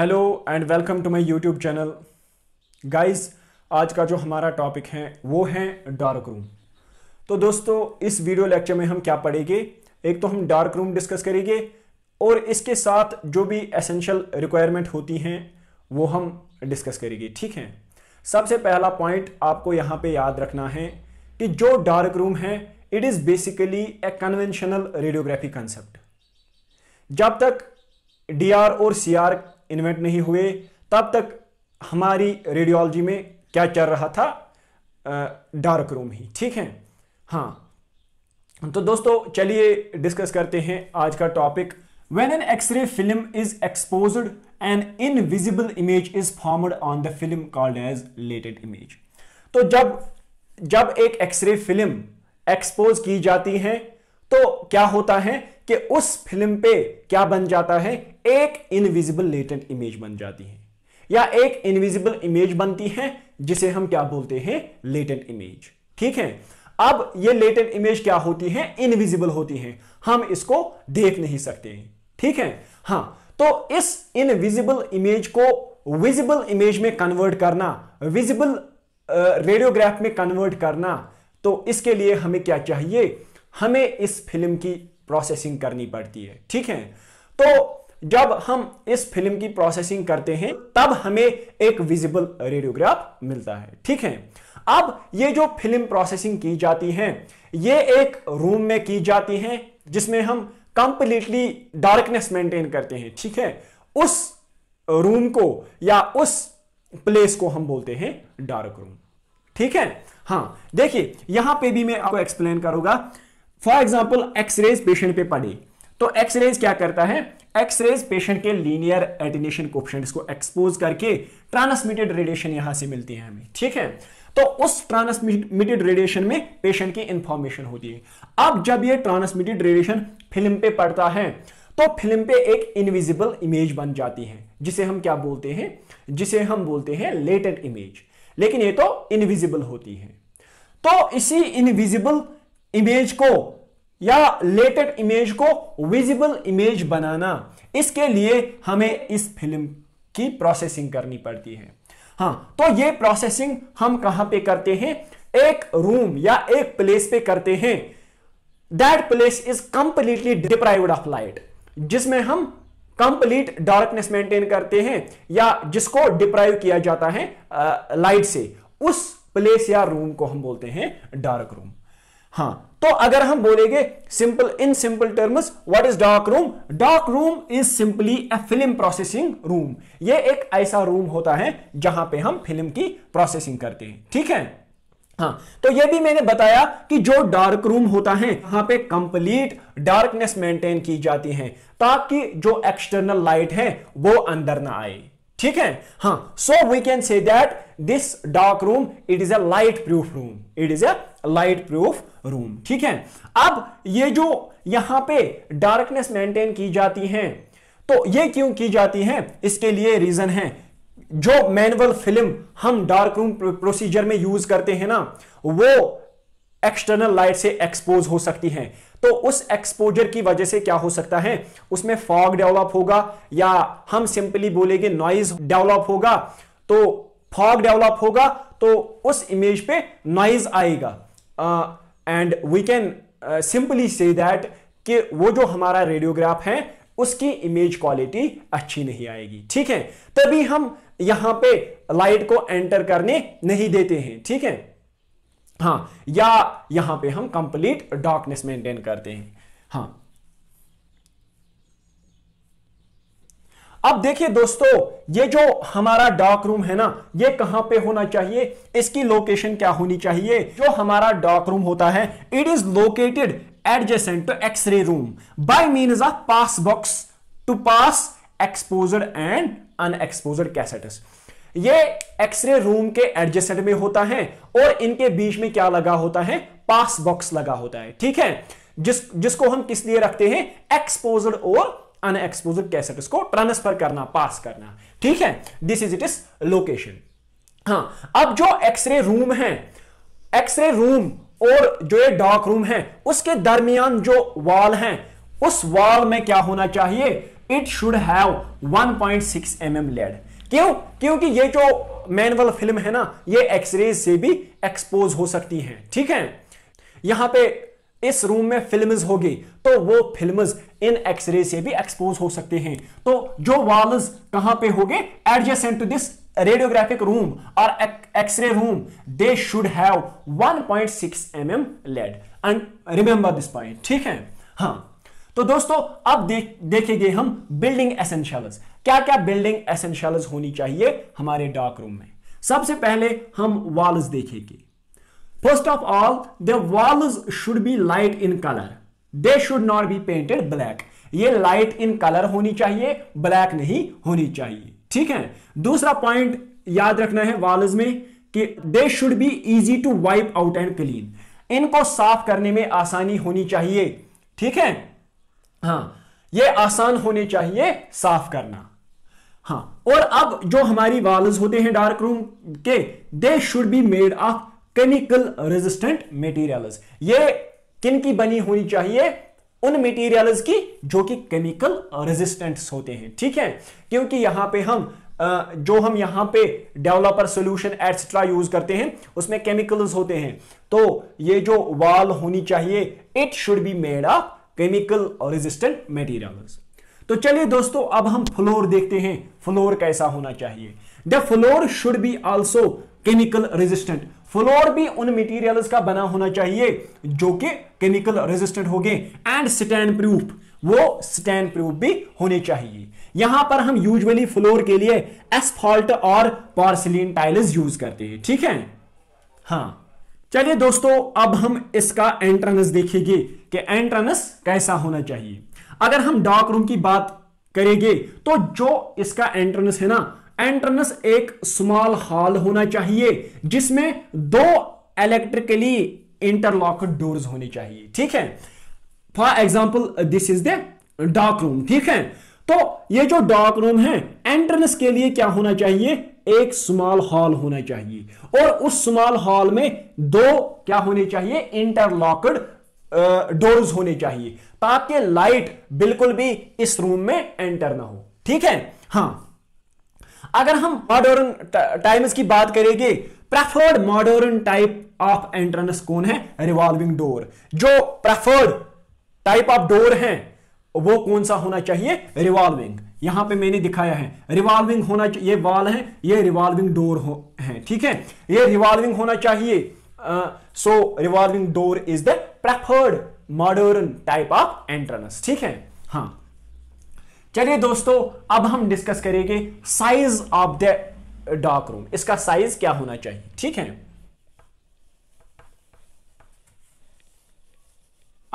Hello and welcome to my YouTube channel guys आज का जो हमारा टॉपिक है वो है डार्क रूम तो दोस्तों इस वीडियो लेक्चर में हम क्या पढ़ेंगे एक तो हम डार्क रूम डिस्कस करेंगे और इसके साथ जो भी एसेंशियल रिक्वायरमेंट होती हैं वो हम डिस्कस करेंगे ठीक है सबसे पहला पॉइंट आपको यहाँ पर याद रखना है कि जो डार्क रूम है it is basically a conventional radiography concept जब तक डी और सी इन्वेंट नहीं हुए तब तक हमारी रेडियोलॉजी में क्या चल रहा था डार्क रूम ही ठीक है हाँ तो दोस्तों चलिए डिस्कस करते हैं आज का topic when an x ray film is expose an invisible image is formed on the film called as latent image तो जब जब एक एक्सरे फिल्म एक्सपोज की जाती है तो क्या होता है कि उस फिल्म पे क्या बन जाता है एक इनविजिबल लेटेंट इमेज बन जाती है या एक इनविजिबल इमेज बनती है जिसे हम क्या बोलते हैं लेटेंट इमेज ठीक है अब ये लेटेंट इमेज क्या होती है इनविजिबल होती है हम इसको देख नहीं सकते ठीक है हाँ तो इस इनविजिबल इमेज को विजिबल इमेज में कन्वर्ट करना विजिबल रेडियोग्राफ में कन्वर्ट करना तो इसके लिए हमें क्या चाहिए हमें इस फिल्म की प्रोसेसिंग करनी पड़ती है ठीक है तो जब हम इस फिल्म की प्रोसेसिंग करते हैं तब हमें एक विजिबल रेडियोग्राफ मिलता है ठीक है अब ये जो फिल्म प्रोसेसिंग की जाती है ये एक रूम में की जाती है जिसमें हम कंप्लीटली डार्कनेस मेंटेन करते हैं ठीक है उस रूम को या उस प्लेस को हम बोलते हैं डार्क रूम ठीक है हाँ देखिए यहां पे भी मैं आपको एक्सप्लेन करूंगा फॉर एग्जाम्पल एक्सरेज पेशेंट पे पड़े तो एक्सरेज क्या करता है एक्सरेज पेशेंट के लीनियर एटिनेशन को एक्सपोज करके ट्रांसमिटेड रेडिएशन यहां से मिलती है हमें ठीक है तो उस ट्रांसमिटेड रेडिएशन में पेशेंट की इंफॉर्मेशन होती है अब जब ये ट्रांसमिटेड रेडिएशन फिल्म पे पड़ता है तो फिल्म पे एक इनविजिबल इमेज बन जाती है जिसे हम क्या बोलते हैं जिसे हम बोलते हैं लेटेंट इमेज लेकिन ये तो इनविजिबल होती है तो इसी इनविजिबल इमेज को या लेटेड इमेज को विजिबल इमेज बनाना इसके लिए हमें इस फिल्म की प्रोसेसिंग करनी पड़ती है हाँ तो ये प्रोसेसिंग हम कहां पे करते हैं एक रूम या एक प्लेस पे करते हैं that place is completely deprived of light जिसमें हम कंप्लीट डार्कनेस मेंटेन करते हैं या जिसको डिप्राइव किया जाता है लाइट से उस प्लेस या रूम को हम बोलते हैं डार्क रूम हाँ तो अगर हम बोलेंगे simple in simple terms what is dark room dark room is simply a film processing room ये एक ऐसा रूम होता है जहां पे हम फिल्म की प्रोसेसिंग करते हैं ठीक है हाँ तो ये भी मैंने बताया कि जो डार्क रूम होता है यहाँ पे कंप्लीट डार्कनेस मेंटेन की जाती है ताकि जो एक्सटर्नल लाइट है वो अंदर ना आए ठीक है हाँ so we can say that this dark room it is a light proof room it is a light proof room ठीक है अब ये जो यहां पे डार्कनेस मेंटेन की जाती है तो ये क्यों की जाती है इसके लिए रीजन है जो मैनुअल फिल्म हम डार्क रूम प्रोसीजर में यूज करते हैं ना वो एक्सटर्नल लाइट से एक्सपोज हो सकती है तो उस एक्सपोजर की वजह से क्या हो सकता है उसमें फॉग डेवलप होगा या हम सिंपली बोलेंगे नॉइज डेवलप होगा तो फॉग डेवलप होगा तो उस इमेज पे नॉइज आएगा and we can simply say that कि वो जो हमारा रेडियोग्राफ है उसकी इमेज क्वालिटी अच्छी नहीं आएगी ठीक है तभी हम यहां पे लाइट को एंटर करने नहीं देते हैं ठीक है हाँ या यहां पे हम कंप्लीट डार्कनेस मेंटेन करते हैं हाँ अब देखिए दोस्तों ये जो हमारा डार्क रूम है ना ये कहां पे होना चाहिए इसकी लोकेशन क्या होनी चाहिए जो हमारा डार्क रूम होता है it is located adjacent to x-ray room by mean of pass box to pass exposure and unexposure cassettes ये एक्सरे रूम के एडजेसेंट में होता है और इनके बीच में क्या लगा होता है पास बॉक्स लगा होता है ठीक है जिस जिसको हम किस लिए रखते हैं एक्सपोजर और अन कैसेट कह इसको ट्रांसफर करना पास करना ठीक है this is it is location हाँ अब जो एक्सरे रूम है एक्सरे रूम और जो ये डार्क रूम है उसके दरमियान जो वॉल है उस वॉल में क्या होना चाहिए it should have 1.6 point mm lead क्यों क्योंकि ये जो मैनुअल फिल्म है ना ये एक्सरे से भी एक्सपोज हो सकती है ठीक है यहां पे इस रूम में फिल्म होगी तो वो फिल्म इन एक्सरे से भी एक्सपोज हो सकते हैं तो जो वॉल्स कहां पे होंगे adjacent to this radiographic room और x-ray room they should have 1.6 point mm lead and remember this point ठीक है हाँ तो दोस्तों अब देखेंगे हम बिल्डिंग एसेंशियल्स क्या क्या बिल्डिंग एसेंशियल्स होनी चाहिए हमारे डार्क रूम में सबसे पहले हम वॉल्स देखेंगे First of all, the walls should be light in color. They should not be painted black. ये light in color होनी चाहिए black नहीं होनी चाहिए ठीक है दूसरा पॉइंट याद रखना है वॉल्स में कि they should be easy to wipe out and clean इनको साफ करने में आसानी होनी चाहिए ठीक है हाँ ये आसान होने चाहिए साफ करना हाँ और अब जो हमारी वॉल्स होते हैं डार्क रूम के they should be made of chemical resistant material ये किन की बनी होनी चाहिए उन मेटीरियल की जो कि केमिकल रेजिस्टेंट्स होते हैं ठीक है क्योंकि यहां पे हम जो हम यहां पे डेवलपर सोल्यूशन एटसेट्रा यूज करते हैं उसमें केमिकल्स होते हैं तो ये जो वाल होनी चाहिए it should be made of chemical resistant material तो चलिए दोस्तों अब हम फ्लोर देखते हैं फ्लोर कैसा होना चाहिए the floor should be also chemical resistant floor भी उन मटेरियल्स का बना होना चाहिए जो कि केमिकल रेजिस्टेंट हो गए एंड स्टैंड प्रूफ वो स्टैंड प्रूफ भी होने चाहिए यहां पर हम यूजुअली फ्लोर के लिए एसफॉल्ट और पार्सिलिन टाइल्स यूज करते हैं ठीक है हाँ चलिए दोस्तों अब हम इसका एंट्रेंस देखेंगे कि एंट्रेंस कैसा होना चाहिए अगर हम डार्क रूम की बात करेंगे तो जो इसका एंट्रेंस है ना एंट्रेंस एक स्मॉल हॉल होना चाहिए जिसमें दो इलेक्ट्रिकली इंटरलॉकड डोर्स होने चाहिए ठीक है for example this is the dark room ठीक है तो ये जो डार्क रूम है एंट्रेंस के लिए क्या होना चाहिए एक स्मॉल हॉल होना चाहिए और उस स्मॉल हॉल में दो क्या होने चाहिए इंटरलॉकड डोर्स होने चाहिए ताकि लाइट बिल्कुल भी इस रूम में एंटर ना हो ठीक है हाँ अगर हम मॉडर्न टाइम्स की बात करेंगे preferred modern type of entrance कौन है रिवॉल्विंग डोर जो प्रेफर्ड टाइप ऑफ डोर है वो कौन सा होना चाहिए रिवॉल्विंग यहां पे मैंने दिखाया है रिवॉल्विंग होना ये वॉल है ये रिवॉल्विंग डोर है ठीक है ये रिवॉल्विंग होना चाहिए so revolving door is the preferred modern type of entrance ठीक है हाँ चलिए दोस्तों अब हम डिस्कस करेंगे size of the dark room इसका साइज क्या होना चाहिए ठीक है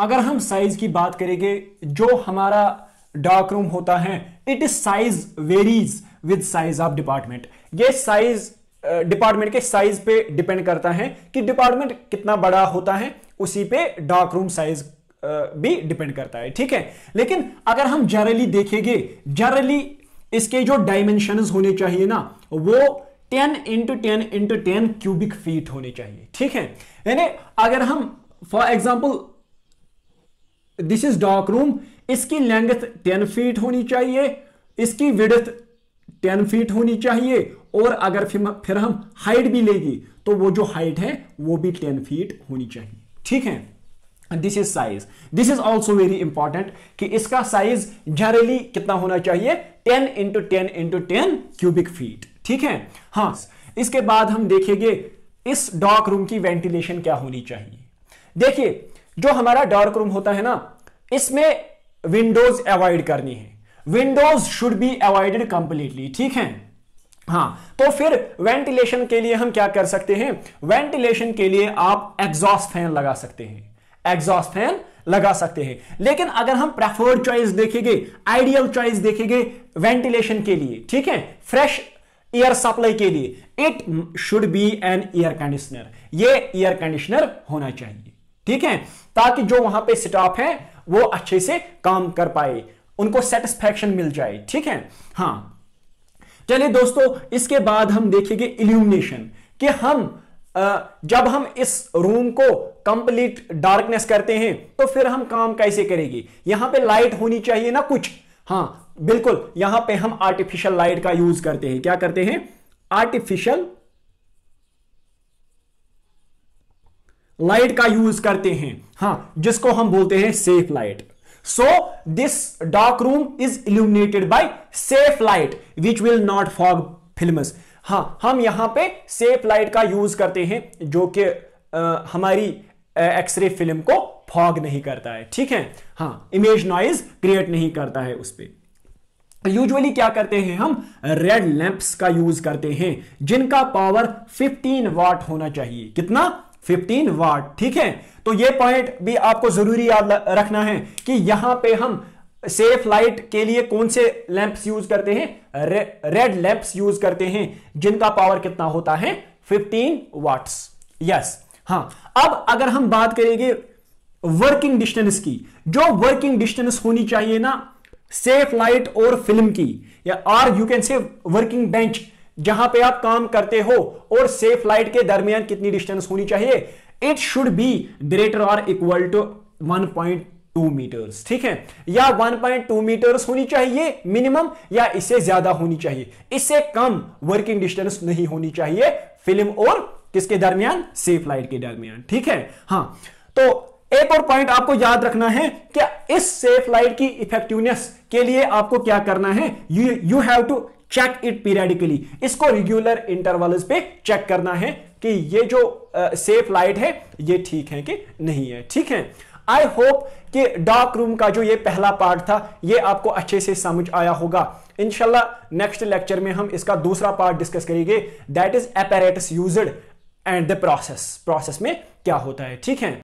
अगर हम साइज की बात करेंगे जो हमारा डार्क रूम होता है it is size varies with size of department ये साइज डिपार्टमेंट के साइज पे डिपेंड करता है कि डिपार्टमेंट कितना बड़ा होता है उसी पे डार्क रूम साइज भी डिपेंड करता है ठीक है लेकिन अगर हम जनरली देखेंगे जनरली इसके जो डायमेंशन होने चाहिए ना वो 10 into ten into ten cubic feet होने चाहिए ठीक है यानी अगर हम for example this is dark room इसकी लेंथ 10 फीट होनी चाहिए इसकी विडथ 10 फीट होनी चाहिए और अगर फिर फिर हम हाइट भी लेगी तो वो जो हाइट है वो भी 10 फीट होनी चाहिए ठीक है this is size this is also very important कि इसका साइज जनरली कितना होना चाहिए 10 into ten into ten cubic feet ठीक है हाँ इसके बाद हम देखेंगे इस डॉक रूम की वेंटिलेशन क्या होनी चाहिए देखिए जो हमारा डॉक रूम होता है ना इसमें विंडोज अवॉइड करनी है windows should be avoided completely ठीक है हाँ तो फिर वेंटिलेशन के लिए हम क्या कर सकते हैं वेंटिलेशन के लिए आप एग्जॉस्ट फैन लगा सकते हैं एग्जॉस्ट फैन लगा सकते हैं लेकिन अगर हम प्रेफर्ड चॉइस देखेंगे आइडियल चॉइस देखेंगे वेंटिलेशन के लिए ठीक है फ्रेश एयर सप्लाई के लिए it should be an air conditioner ये एयर कंडीशनर होना चाहिए ठीक है ताकि जो वहां पे स्टाफ है वो अच्छे से काम कर पाए उनको सेटिस्फेक्शन मिल जाए ठीक है हाँ चलिए दोस्तों इसके बाद हम देखेंगे इल्यूमिनेशन कि हम जब हम इस रूम को कंप्लीट डार्कनेस करते हैं तो फिर हम काम कैसे करेंगे यहां पे लाइट होनी चाहिए ना कुछ हां बिल्कुल यहां पे हम आर्टिफिशियल लाइट का यूज करते हैं क्या करते हैं आर्टिफिशियल लाइट का यूज करते हैं हां जिसको हम बोलते हैं safe light so this dark room is illuminated by safe light which will not fog films हाँ हम यहां पे सेफ लाइट का यूज करते हैं जो कि हमारी एक्सरे फिल्म को फॉग नहीं करता है ठीक है हाँ इमेज नॉइज क्रिएट नहीं करता है उस पर यूजुअली क्या करते हैं हम रेड लैंप्स का यूज करते हैं जिनका पावर 15 वाट होना चाहिए कितना 15 वाट ठीक है तो ये पॉइंट भी आपको जरूरी याद रखना है कि यहां पे हम सेफ लाइट के लिए कौन से लैंप्स यूज करते हैं रेड लैंप्स यूज करते हैं जिनका पावर कितना होता है 15 वाट्स यस हां अब अगर हम बात करेंगे वर्किंग डिस्टेंस की जो वर्किंग डिस्टेंस होनी चाहिए ना सेफ लाइट और फिल्म की या or you can say working bench जहां पे आप काम करते हो और सेफ लाइट के दरमियान कितनी डिस्टेंस होनी चाहिए it should be greater or equal to one point two metres ठीक है या 1.2 मीटर्स होनी चाहिए मिनिमम या इससे ज्यादा होनी चाहिए इससे कम वर्किंग डिस्टेंस नहीं होनी चाहिए फिल्म और किसके दरमियान सेफ लाइट के दरमियान ठीक है हाँ तो एक और पॉइंट आपको याद रखना है कि इस सेफ लाइट की इफेक्टिवनेस के लिए आपको क्या करना है you you have to check it periodically इसको रेगुलर इंटरवल्स पे चेक करना है कि ये जो सेफ uh, लाइट है ये ठीक है कि नहीं है ठीक है आई होप कि डार्क रूम का जो ये पहला पार्ट था ये आपको अच्छे से समझ आया होगा इनशाला नेक्स्ट लेक्चर में हम इसका दूसरा पार्ट डिस्कस करेंगे that is apparatus use and the process process में क्या होता है ठीक है